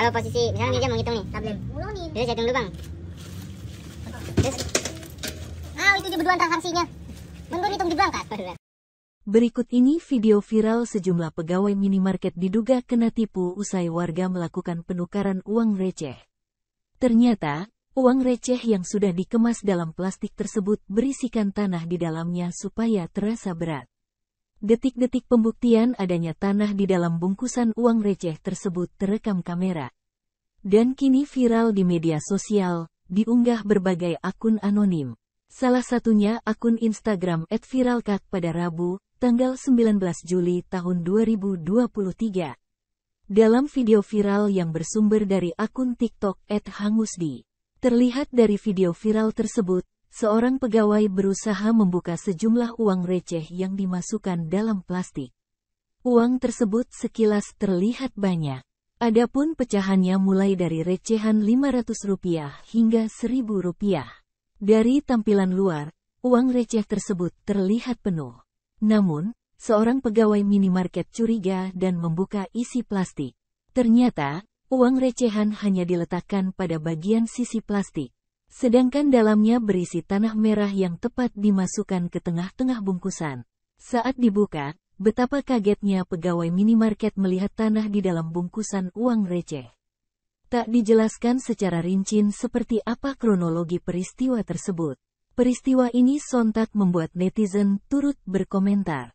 kalau posisi misalnya meja mau ngitung nih tablet terus hitung dulu bang terus ah itu dia berduaan transaksinya Menurut hitung di kan. Berikut ini video viral sejumlah pegawai minimarket diduga kena tipu usai warga melakukan penukaran uang receh. Ternyata, uang receh yang sudah dikemas dalam plastik tersebut berisikan tanah di dalamnya supaya terasa berat. Detik-detik pembuktian adanya tanah di dalam bungkusan uang receh tersebut terekam kamera. Dan kini viral di media sosial, diunggah berbagai akun anonim. Salah satunya akun Instagram @viralkat pada Rabu, tanggal 19 Juli tahun 2023. Dalam video viral yang bersumber dari akun TikTok @hangusdi, terlihat dari video viral tersebut, seorang pegawai berusaha membuka sejumlah uang receh yang dimasukkan dalam plastik. Uang tersebut sekilas terlihat banyak. Adapun pecahannya mulai dari recehan Rp500 hingga Rp1.000. Dari tampilan luar, uang receh tersebut terlihat penuh. Namun, seorang pegawai minimarket curiga dan membuka isi plastik. Ternyata, uang recehan hanya diletakkan pada bagian sisi plastik. Sedangkan dalamnya berisi tanah merah yang tepat dimasukkan ke tengah-tengah bungkusan. Saat dibuka, betapa kagetnya pegawai minimarket melihat tanah di dalam bungkusan uang receh. Tak dijelaskan secara rinci seperti apa kronologi peristiwa tersebut. Peristiwa ini sontak membuat netizen turut berkomentar.